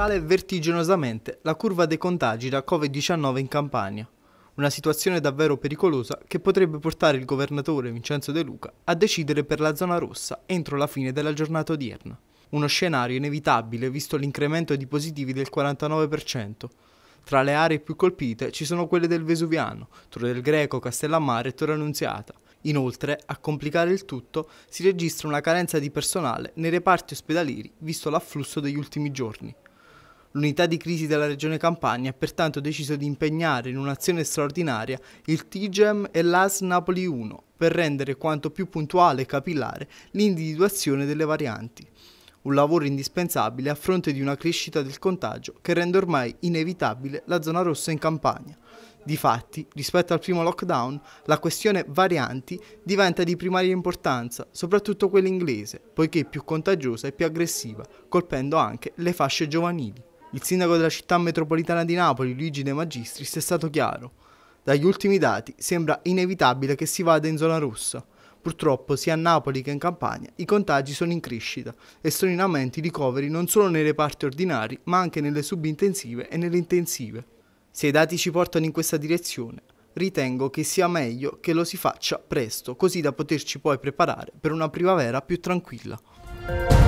sale vertiginosamente la curva dei contagi da Covid-19 in Campania. Una situazione davvero pericolosa che potrebbe portare il governatore Vincenzo De Luca a decidere per la zona rossa entro la fine della giornata odierna. Uno scenario inevitabile visto l'incremento di positivi del 49%. Tra le aree più colpite ci sono quelle del Vesuviano, Torre del Greco, Castellammare e Torre Annunziata. Inoltre, a complicare il tutto, si registra una carenza di personale nei reparti ospedalieri visto l'afflusso degli ultimi giorni. L'unità di crisi della regione Campania ha pertanto deciso di impegnare in un'azione straordinaria il TIGEM e l'AS Napoli 1 per rendere quanto più puntuale e capillare l'individuazione delle varianti. Un lavoro indispensabile a fronte di una crescita del contagio che rende ormai inevitabile la zona rossa in Campania. Difatti, rispetto al primo lockdown, la questione varianti diventa di primaria importanza, soprattutto quella inglese, poiché più contagiosa e più aggressiva, colpendo anche le fasce giovanili. Il sindaco della città metropolitana di Napoli, Luigi De Magistris, è stato chiaro. Dagli ultimi dati sembra inevitabile che si vada in zona rossa. Purtroppo, sia a Napoli che in Campania, i contagi sono in crescita e sono in aumento i ricoveri non solo nei reparti ordinari, ma anche nelle subintensive e nelle intensive. Se i dati ci portano in questa direzione, ritengo che sia meglio che lo si faccia presto, così da poterci poi preparare per una primavera più tranquilla.